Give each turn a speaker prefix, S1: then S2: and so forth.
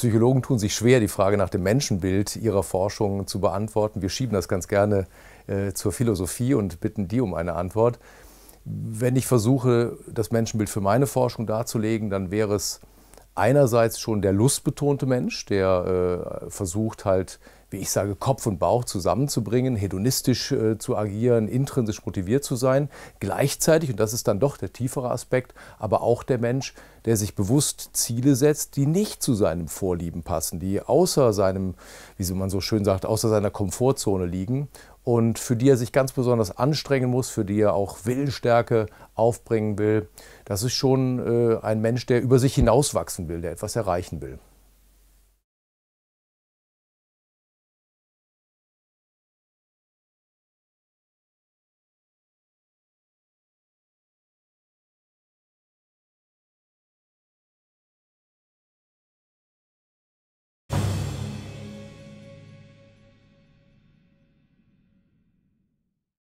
S1: Psychologen tun sich schwer, die Frage nach dem Menschenbild ihrer Forschung zu beantworten. Wir schieben das ganz gerne äh, zur Philosophie und bitten die um eine Antwort. Wenn ich versuche, das Menschenbild für meine Forschung darzulegen, dann wäre es einerseits schon der lustbetonte Mensch, der äh, versucht halt wie ich sage, Kopf und Bauch zusammenzubringen, hedonistisch äh, zu agieren, intrinsisch motiviert zu sein. Gleichzeitig, und das ist dann doch der tiefere Aspekt, aber auch der Mensch, der sich bewusst Ziele setzt, die nicht zu seinem Vorlieben passen, die außer seinem, wie man so schön sagt, außer seiner Komfortzone liegen und für die er sich ganz besonders anstrengen muss, für die er auch Willenstärke aufbringen will. Das ist schon äh, ein Mensch, der über sich hinauswachsen will, der etwas erreichen will.